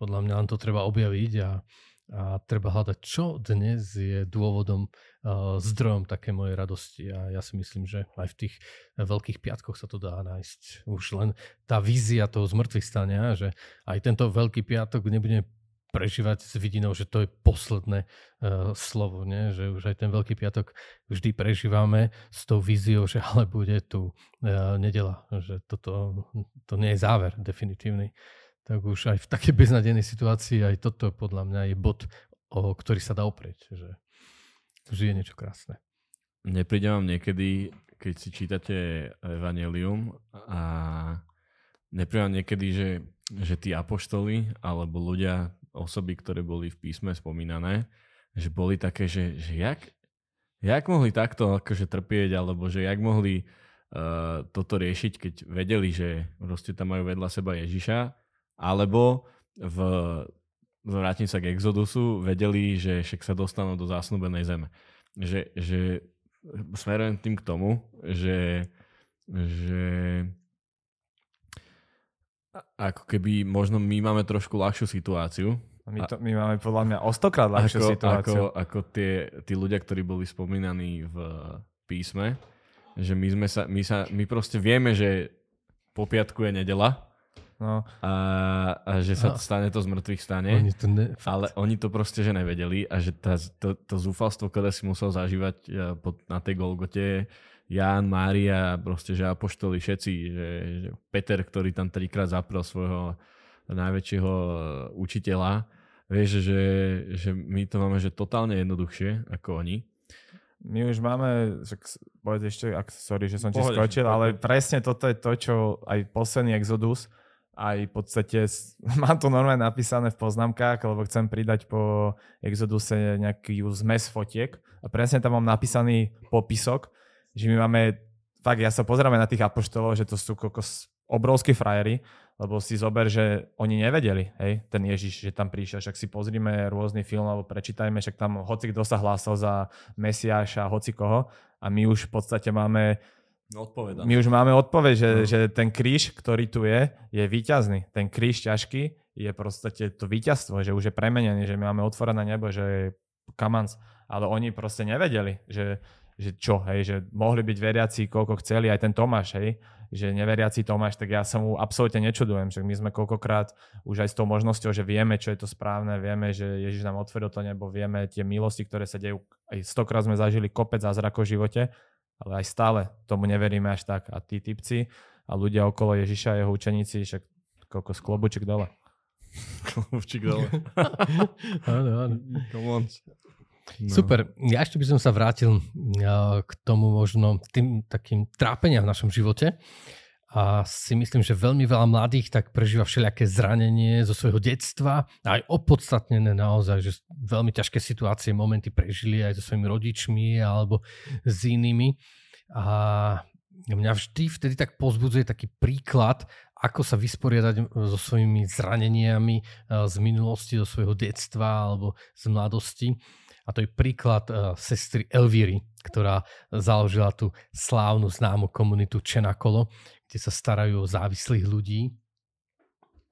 Podľa mňa nám to treba objaviť a, a treba hľadať, čo dnes je dôvodom Eh, zdrojom také mojej radosti a ja si myslím, že aj v tých eh, veľkých piatkoch sa to dá nájsť. Už len tá vízia toho zmrtvých stania, že aj tento veľký piatok nebude prežívať s vidinou, že to je posledné uh, slovo, nie? že už aj ten Veľký piatok vždy prežívame s tou víziou, že ale bude tu uh, nedela, že toto to nie je záver definitívny. Tak už aj v takej beznadenej situácii aj toto podľa mňa je bod, o ktorý sa dá oprieť, že to žije niečo krásne. Nepríde vám niekedy, keď si čítate Evangelium a nepríde vám niekedy, že, že tí apoštoli alebo ľudia, osoby, ktoré boli v písme spomínané, že boli také, že, že jak, jak mohli takto akože trpieť alebo že jak mohli uh, toto riešiť, keď vedeli, že proste tam majú vedľa seba Ježiša alebo v vrátim sa k Exodusu, vedeli, že však sa dostanú do zásnubenej zeme. Že, že smerujem tým k tomu, že, že ako keby možno my máme trošku ľahšiu situáciu. My, to, my máme podľa mňa o stokrát ľahšiu ako, situáciu. Ako, ako tie, tí ľudia, ktorí boli spomínaní v eh, písme, že my, sme sa, my, sa, my proste vieme, že po piatku je nedela, No. A, a že sa no. stane to z mŕtvych stane. Oni to ne, ale oni to proste že nevedeli a že tá, to, to zúfalstvo, ktoré si musel zažívať e, pod, na tej Golgote, Ján, Mária, proste, že apoštoli všetci, že, že Peter, ktorý tam trikrát zaprel svojho najväčšieho e, učiteľa, vieš, že, že my to máme že totálne jednoduchšie ako oni. My už máme, povedz ešte, ak, sorry, že som ti skočil, ale presne toto je to, čo aj posledný Exodus, aj v podstate <laughs> mám to normálne napísané v poznámkach, lebo chcem pridať po Exoduse nejaký zmes fotiek a presne tam mám napísaný popisok, že my máme, fakt ja sa pozeráme na tých apoštolov, že to sú kokos obrovskí frajery, lebo si zober, že oni nevedeli, hej, ten Ježiš, že tam prišiel, však si pozrime rôzny film alebo prečítajme, však tam hoci kto sa hlásil za Mesiáša, hoci koho a my už v podstate máme No, Odpoveda. My už máme odpoveď, že, no. že ten kríž, ktorý tu je, je výťazný. Ten kríž ťažký je proste to víťazstvo, že už je premenený, že my máme otvorené nebo, že je kamanc. Ale oni proste nevedeli, že, že čo, hej, že mohli byť veriaci koľko chceli, aj ten Tomáš, hej, že neveriaci Tomáš, tak ja sa mu absolútne nečudujem, že my sme koľkokrát už aj s tou možnosťou, že vieme, čo je to správne, vieme, že Ježiš nám otvoril to nebo, vieme tie milosti, ktoré sa dejú, aj stokrát sme zažili kopec zázrakov v živote, ale aj stále tomu neveríme až tak. A tí typci a ľudia okolo Ježiša a jeho učeníci, však koľko sklobuček dole. <laughs> Klobučík dole. <laughs> áno, áno. Come on. No. Super. Ja ešte by som sa vrátil uh, k tomu možno tým takým trápeniam v našom živote. Uh, a si myslím, že veľmi veľa mladých tak prežíva všelijaké zranenie zo svojho detstva a aj opodstatnené naozaj, že veľmi ťažké situácie, momenty prežili aj so svojimi rodičmi alebo s inými. A mňa vždy vtedy tak pozbudzuje taký príklad, ako sa vysporiadať so svojimi zraneniami e, z minulosti, zo svojho detstva alebo z mladosti a to je príklad uh, sestry Elvíry, ktorá založila tú slávnu známu komunitu Čenakolo, kde sa starajú o závislých ľudí.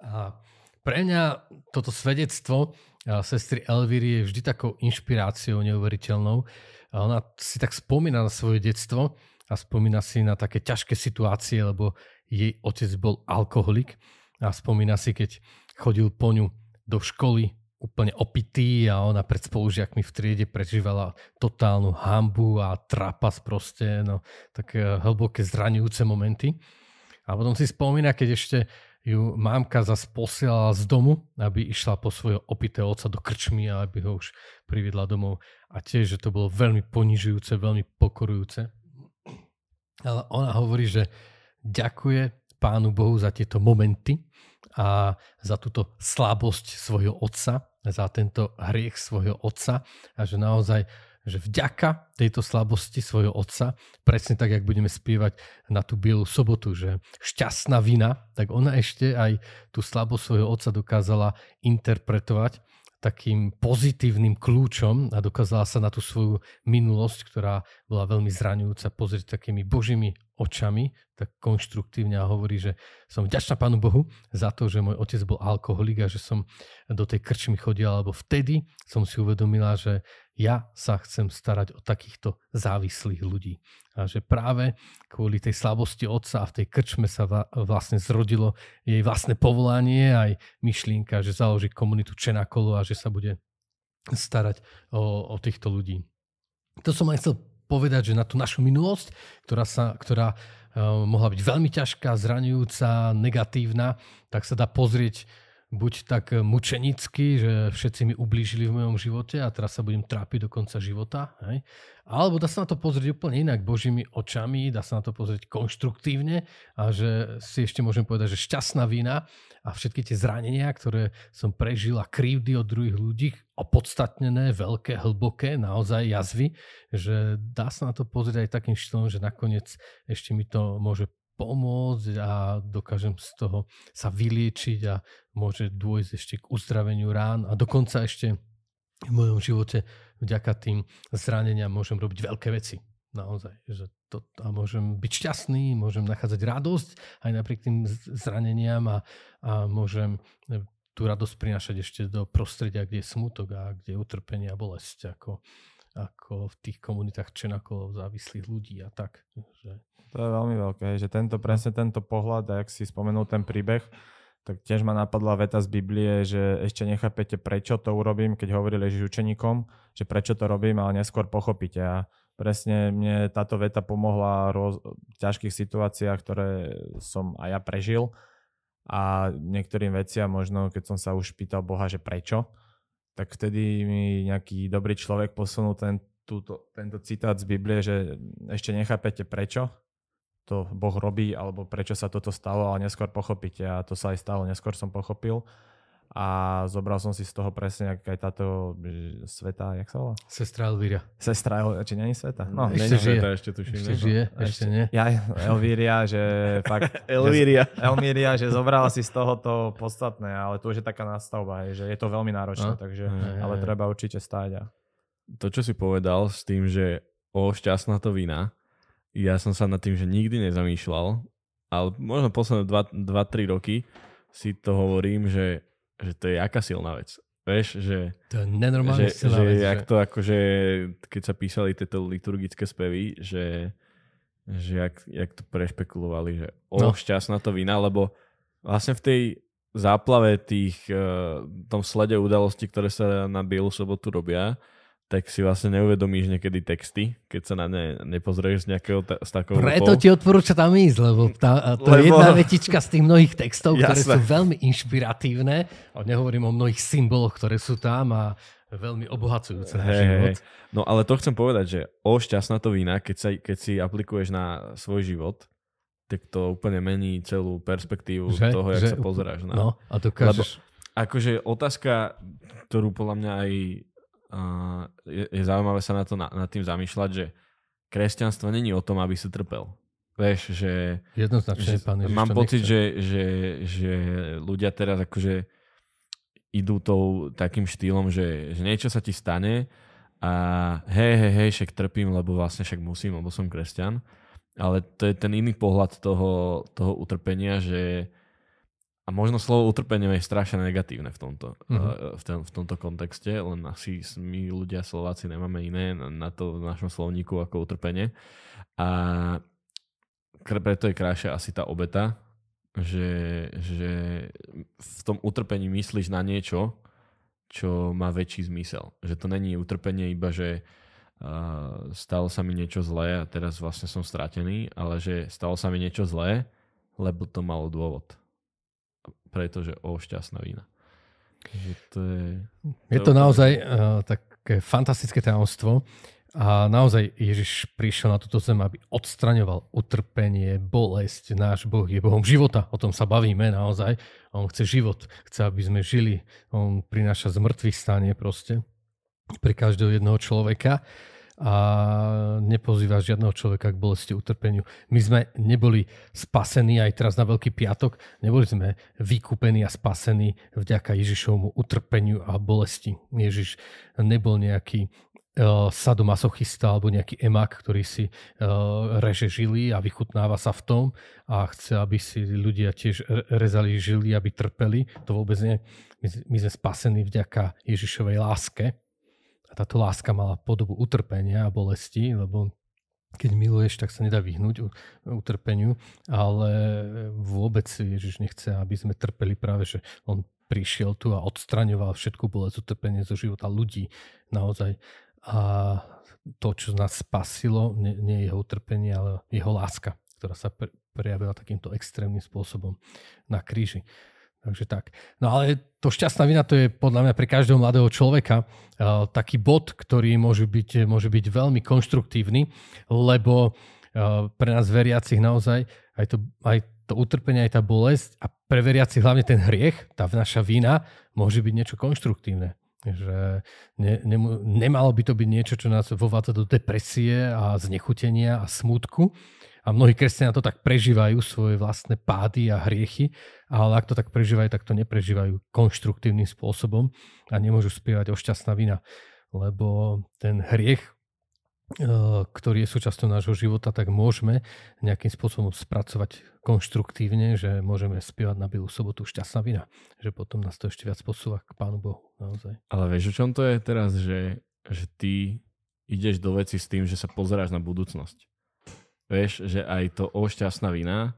A pre mňa toto svedectvo eh, sestry Elviry je vždy takou inšpiráciou neuveriteľnou. Ona si tak spomína na svoje detstvo a spomína si na také ťažké situácie, lebo jej otec bol alkoholik a spomína si, keď chodil po ňu do školy úplne opitý a ona pred spolužiakmi v triede prežívala totálnu hambu a trapas proste, no tak hlboké zraňujúce momenty. A potom si spomína, keď ešte ju mámka zas posielala z domu, aby išla po svojho opitého oca do krčmy a aby ho už priviedla domov. A tiež, že to bolo veľmi ponižujúce, veľmi pokorujúce. Ale ona hovorí, že ďakuje pánu Bohu za tieto momenty, a za túto slabosť svojho otca, za tento hriech svojho otca a že naozaj že vďaka tejto slabosti svojho otca, presne tak, jak budeme spievať na tú bielu sobotu, že šťastná vina, tak ona ešte aj tú slabosť svojho otca dokázala interpretovať takým pozitívnym kľúčom a dokázala sa na tú svoju minulosť, ktorá bola veľmi zraňujúca, pozrieť takými božími očami, tak konštruktívne a hovorí, že som vďačná Pánu Bohu za to, že môj otec bol alkoholik a že som do tej krčmy chodila, alebo vtedy som si uvedomila, že ja sa chcem starať o takýchto závislých ľudí. A že práve kvôli tej slabosti otca a v tej krčme sa vlastne zrodilo jej vlastné povolanie, aj myšlienka, že založí komunitu Čenakolo a že sa bude starať o, o týchto ľudí. To som aj chcel povedať, že na tú našu minulosť, ktorá, sa, ktorá e, mohla byť veľmi ťažká, zraňujúca, negatívna, tak sa dá pozrieť buď tak eh, mučenicky, že všetci mi ublížili v mojom živote a teraz sa budem trápiť do konca života. Hej? Alebo dá sa na to pozrieť úplne inak, božími očami, dá sa na to pozrieť konštruktívne a že si ešte môžem povedať, že šťastná vina a všetky tie zranenia, ktoré som prežil a krivdy od druhých ľudí, opodstatnené, veľké, hlboké, naozaj jazvy, že dá sa na to pozrieť aj takým štýlom, že nakoniec ešte mi to môže pomôcť a dokážem z toho sa vyliečiť a môže dôjsť ešte k uzdraveniu rán a dokonca ešte v mojom živote vďaka tým zraneniam môžem robiť veľké veci. Naozaj. Že to, a môžem byť šťastný, môžem nachádzať radosť aj napriek tým zraneniam a, a môžem e, tú radosť prinášať ešte do prostredia, kde je smutok a kde je utrpenie a bolesť, ako, ako v tých komunitách čenakov závislých ľudí a tak. Že to je veľmi veľké, že tento, presne tento pohľad, a jak si spomenul ten príbeh, tak tiež ma napadla veta z Biblie, že ešte nechápete, prečo to urobím, keď hovoril Ježiš učeníkom, že prečo to robím, ale neskôr pochopíte. A presne mne táto veta pomohla roz, v ťažkých situáciách, ktoré som aj ja prežil. A niektorým veciam možno, keď som sa už pýtal Boha, že prečo, tak vtedy mi nejaký dobrý človek posunul ten, túto, tento citát z Biblie, že ešte nechápete prečo, to Boh robí, alebo prečo sa toto stalo, ale neskôr pochopíte. A to sa aj stalo, neskôr som pochopil. A zobral som si z toho presne, aj táto eh, sveta, jak sa volá? Sestra Elvíria. Sestra Elvíria, či není sveta? No, ešte žije. Sveta, ešte tuším. Ešte no. žije, ešte, ešte nie. Ja, Elvíria, že fakt... <laughs> Elvíria. Elvíria, že zobral si z toho to podstatné, ale tu už je taká nastavba, že je to veľmi náročné, no? takže, aj, ale aj, treba určite stáť. A... To, čo si povedal s tým, že o šťastná to vina. Ja som sa nad tým, že nikdy nezamýšľal, ale možno posledné 2-3 roky si to hovorím, že, že to je aká silná vec. Vieš, že... To je nenormálne že, silná že vec. Jak že... to akože, keď sa písali tieto liturgické spevy, že, že jak, jak to prešpekulovali, že o, no. šťastná to vina, lebo vlastne v tej záplave tých, uh, tom slede udalostí, ktoré sa na Bielu sobotu robia, tak si vlastne neuvedomíš niekedy texty, keď sa na ne nepozrieš z nejakého ta- z takého... Preto ti odporúča tam ísť, lebo tá, to lebo... je jedna vetička z tých mnohých textov, Jasne. ktoré sú veľmi inšpiratívne. A nehovorím o mnohých symboloch, ktoré sú tam a veľmi obohacujúce na život. Hey. No ale to chcem povedať, že o šťastná to vína, keď, sa, keď si aplikuješ na svoj život, tak to úplne mení celú perspektívu že, toho, jak že, sa pozeráš. Na... No a dokážeš... Lebo, akože otázka, ktorú podľa mňa aj je, je zaujímavé sa na to na, nad tým zamýšľať, že kresťanstvo není o tom, aby si trpel. Vieš, že... Jednoznačne, že, pán Ježiš, Mám pocit, že, že, že ľudia teraz akože idú tou takým štýlom, že, že niečo sa ti stane a hej, hej, hej, však trpím, lebo vlastne však musím, lebo som kresťan. Ale to je ten iný pohľad toho, toho utrpenia, že, a možno slovo utrpenie je strašne negatívne v tomto, mm-hmm. v, tom, v tomto kontexte, len asi my ľudia Slováci nemáme iné na, na to v našom slovníku ako utrpenie. A preto je krajšia asi tá obeta, že, že v tom utrpení myslíš na niečo, čo má väčší zmysel. Že to není utrpenie iba, že uh, stalo sa mi niečo zlé a teraz vlastne som stratený, ale že stalo sa mi niečo zlé, lebo to malo dôvod pretože o šťastná vína. Že to je, je to, to naozaj uh, také fantastické tajomstvo. A naozaj Ježiš prišiel na túto zem, aby odstraňoval utrpenie, bolesť. Náš Boh je Bohom života. O tom sa bavíme naozaj. On chce život. Chce, aby sme žili. On prináša z stanie proste pre každého jedného človeka a nepozýva žiadneho človeka k bolesti utrpeniu. My sme neboli spasení aj teraz na Veľký piatok, neboli sme vykúpení a spasení vďaka Ježišovmu utrpeniu a bolesti. Ježiš nebol nejaký uh, sadomasochista alebo nejaký emak, ktorý si uh, reže žili a vychutnáva sa v tom a chce, aby si ľudia tiež rezali žili aby trpeli. To vôbec nie. My, my sme spasení vďaka Ježišovej láske táto láska mala podobu utrpenia a bolesti, lebo keď miluješ, tak sa nedá vyhnúť utrpeniu, ale vôbec Ježiš nechce, aby sme trpeli práve, že on prišiel tu a odstraňoval všetku bolesť utrpenie zo života ľudí naozaj. A to, čo nás spasilo, nie, nie je jeho utrpenie, ale jeho láska, ktorá sa prejavila takýmto extrémnym spôsobom na kríži. Takže tak. No ale to šťastná vina, to je podľa mňa pre každého mladého človeka uh, taký bod, ktorý môže byť, môže byť veľmi konštruktívny, lebo uh, pre nás veriacich naozaj aj to, aj to utrpenie, aj tá bolesť a pre veriacich hlavne ten hriech, tá naša vina, môže byť niečo konštruktívne. Že ne, ne, nemalo by to byť niečo, čo nás vovádza do depresie a znechutenia a smutku a mnohí kresťania to tak prežívajú, svoje vlastné pády a hriechy, ale ak to tak prežívajú, tak to neprežívajú konštruktívnym spôsobom a nemôžu spievať o šťastná vina, lebo ten hriech, e, ktorý je súčasťou nášho života, tak môžeme nejakým spôsobom spracovať konštruktívne, že môžeme spievať na Bielu sobotu šťastná vina, že potom nás to ešte viac posúva k Pánu Bohu. Naozaj. Ale vieš, o čom to je teraz, že, že ty ideš do veci s tým, že sa pozeráš na budúcnosť. Vieš, že aj to o šťastná vina,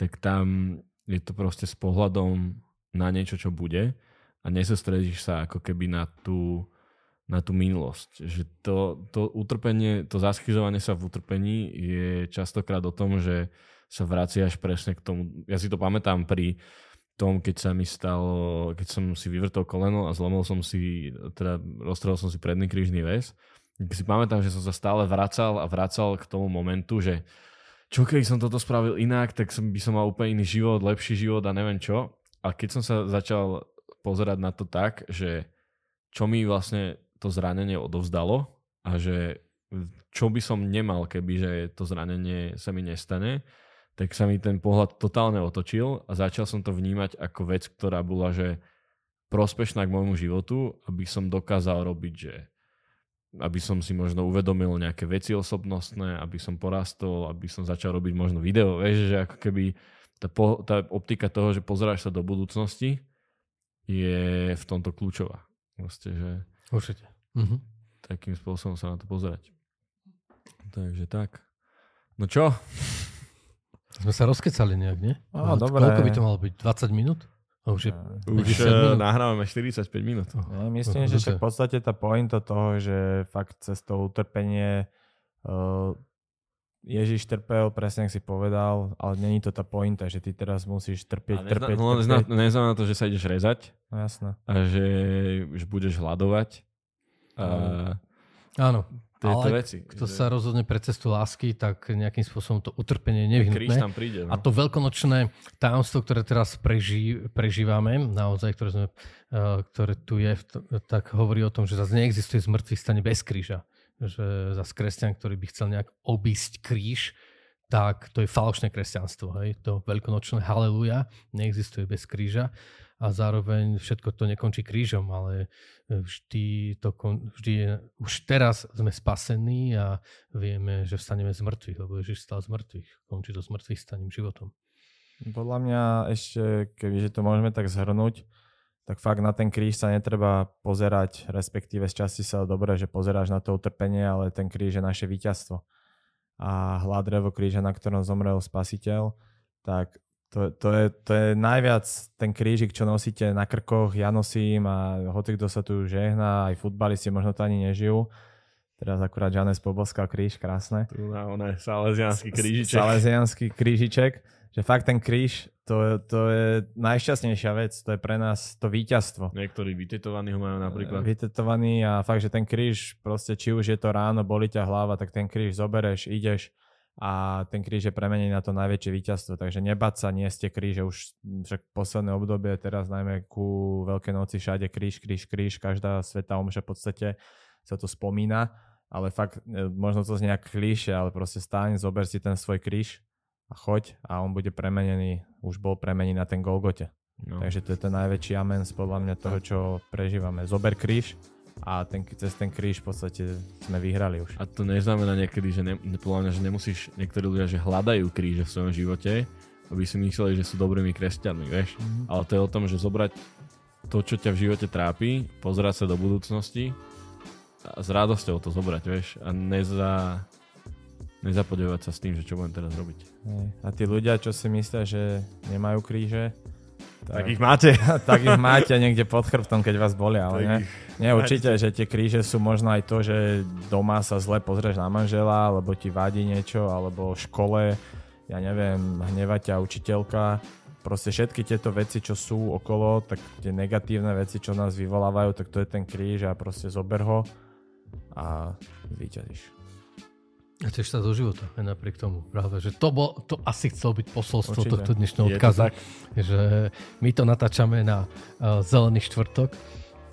tak tam je to proste s pohľadom na niečo, čo bude a nesestredíš sa ako keby na tú, na tú minulosť. Že to, to utrpenie, to zaschyzovanie sa v utrpení je častokrát o tom, že sa vraciaš presne k tomu. Ja si to pamätám pri tom, keď sa mi stalo, keď som si vyvrtol koleno a zlomil som si, teda roztrhol som si predný krížny väz si pamätám, že som sa stále vracal a vracal k tomu momentu, že čo keby som toto spravil inak, tak som, by som mal úplne iný život, lepší život a neviem čo. A keď som sa začal pozerať na to tak, že čo mi vlastne to zranenie odovzdalo a že čo by som nemal, keby že to zranenie sa mi nestane, tak sa mi ten pohľad totálne otočil a začal som to vnímať ako vec, ktorá bola, že prospešná k môjmu životu, aby som dokázal robiť, že aby som si možno uvedomil nejaké veci osobnostné, aby som porastol, aby som začal robiť možno video. Vieš, že ako keby tá, po, tá optika toho, že pozeráš sa do budúcnosti, je v tomto kľúčová. Vlastne, že Určite. Uh-huh. Takým spôsobom sa na to pozerať. Takže tak. No čo? Sme sa rozkecali nejak, nie? Á, no, dobre. Koľko by to malo byť? 20 minút? už je, už eh, eh, nahrávame 45 minút. No, ja, myslím, že však v podstate tá pointa toho, že fakt cez to utrpenie uh, Ježiš trpel, presne ak si povedal, ale není to tá pointa, že ty teraz musíš trpieť, nezna, trpieť. No, trpieť. nezna, neznamená to, že sa ideš rezať. No, jasné. A že už budeš hľadovať. Uh, Áno tieto Ale veci. Kto že... sa rozhodne pre cestu lásky, tak nejakým spôsobom to utrpenie je nevyhnutné. Kríž tam príde. No. A to veľkonočné tajomstvo, ktoré teraz preží, prežívame, naozaj, ktoré, sme, eh, ktoré tu je, tak hovorí o tom, že zase neexistuje zmrtvý stane bez kríža. Že zase kresťan, ktorý by chcel nejak obísť kríž, tak to je falošné kresťanstvo. Hej? To veľkonočné haleluja neexistuje bez kríža a zároveň všetko to nekončí krížom, ale e, vždy, to kon, vždy je, už teraz sme spasení a vieme, že vstaneme z mŕtvych, lebo Ježiš stal z mŕtvych. Končí to z mŕtvych staním životom. Podľa mňa ešte, kebyže to môžeme tak zhrnúť, tak fakt na ten kríž sa netreba pozerať, respektíve z časti sa dobre, že pozeráš na to utrpenie, ale ten kríž je naše víťazstvo. A hlad drevo kríža, na ktorom zomrel spasiteľ, tak to, to, je, to je najviac ten krížik, čo nosíte na krkoch, ja nosím a hoci kto sa tu žehná, aj futbalisti možno to ani nežijú. Teraz akurát Janes poboskal kríž, krásne. Tu na one, salesianský krížiček. Salesianský krížiček. Že fakt ten kríž, to, to je najšťastnejšia vec, to je pre nás to víťazstvo. Niektorí vytetovaní ho majú napríklad. E, vytetovaní a fakt, že ten kríž, proste či už je to ráno, boli ťa hlava, tak ten kríž zobereš, ideš a ten kríž je premenený na to najväčšie víťazstvo. Takže nebať sa, nie ste kríže už však posledné obdobie, teraz najmä ku Veľkej noci všade kríž, kríž, kríž, každá sveta omša v podstate sa to spomína, ale fakt, e, možno to z nejak klíše, ale proste stáň, zober si ten svoj kríž a choď a on bude premenený, už bol premenený na ten Golgote. No. Takže to je ten najväčší amen podľa mňa toho, čo prežívame. Zober kríž a ten, cez ten kríž v podstate sme vyhrali už. A to neznamená niekedy, že ne, podľa mňa, že nemusíš, niektorí ľudia, že hľadajú kríže v svojom živote, aby si mysleli, že sú dobrými kresťanmi, vieš. Mm-hmm. Ale to je o tom, že zobrať to, čo ťa v živote trápi, pozerať sa do budúcnosti a s radosťou to zobrať, vieš. A neza, nezapodevať sa s tým, že čo budem teraz robiť. A tí ľudia, čo si myslia, že nemajú kríže, tak, tak ich máte. <laughs> tak ich máte niekde pod chrbtom, keď vás bolia. Ale ne, nie, určite, že tie kríže sú možno aj to, že doma sa zle pozrieš na manžela, alebo ti vadí niečo, alebo v škole, ja neviem, hneva ťa učiteľka. Proste všetky tieto veci, čo sú okolo, tak tie negatívne veci, čo nás vyvolávajú, tak to je ten kríž a proste zober ho a vyťažíš. A tiež sa do života, aj napriek tomu. Práve, že to, bol, to asi chcel byť posolstvo Určite. tohto dnešného odkazu. že my to natáčame na uh, Zelený štvrtok,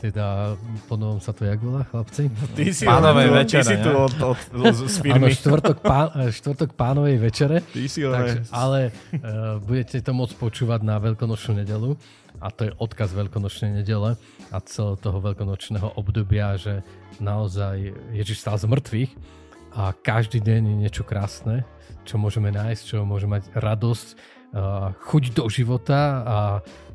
teda po novom sa to jak volá, chlapci? No, ty si Pánové on, večera, ty si tu od, od, od, z firmy. štvrtok, pán, eh, štvrtok pánovej večere. Ty si takže, ale uh, budete to môcť počúvať na veľkonočnú nedelu a to je odkaz veľkonočnej nedele a celého toho veľkonočného obdobia, že naozaj Ježiš stál z mŕtvych a každý deň je niečo krásne, čo môžeme nájsť, čo môže mať radosť, chuť do života a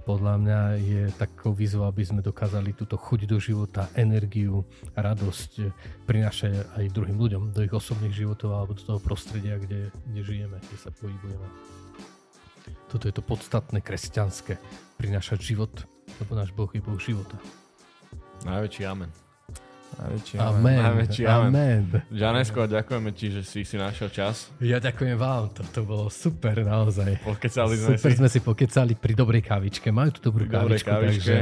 podľa mňa je takou výzvou, aby sme dokázali túto chuť do života, energiu, radosť prinašať aj druhým ľuďom do ich osobných životov alebo do toho prostredia, kde, kde žijeme, kde sa pohybujeme. Toto je to podstatné kresťanské, prinašať život, lebo náš Boh je Boh života. Najväčší amen. Najväčší amen. Najväčší amen. amen. Žanesko, ďakujeme ti, že si si našiel čas. Ja ďakujem vám, to, to bolo super naozaj. Pokecali sme super si. sme si pokecali pri dobrej kavičke. Majú tu dobrú kavičku, kavičke. takže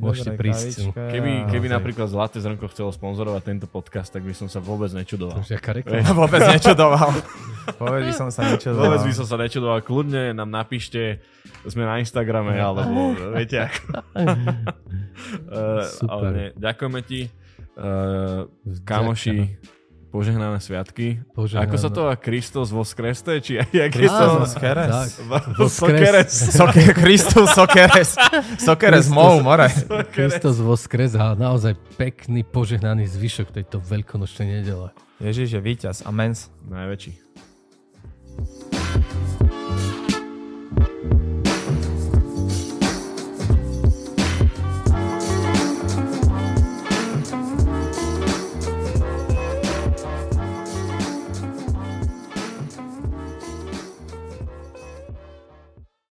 môžete prísť. Keby, keby napríklad Zlaté zrnko chcelo sponzorovať tento podcast, tak by som sa vôbec nečudoval. To už vôbec nečudoval. vôbec by som sa nečudoval. Vôbec by som sa nečudoval. Kľudne nám napíšte, sme na Instagrame, alebo viete ako. <laughs> Eh, super. Ale ne, ďakujeme ti. Uh, kamoši, požehnané sviatky. Požehnané. Ako sa to volá? Kristus vo skreste? Či jak je to? <laughs> Sokeres. Sokeres. Kristus Sokeres. Sokeres mou, more. Kristus vo skres a naozaj pekný požehnaný zvyšok tejto veľkonočnej nedele. Ježiš je víťaz. mens. Najväčší.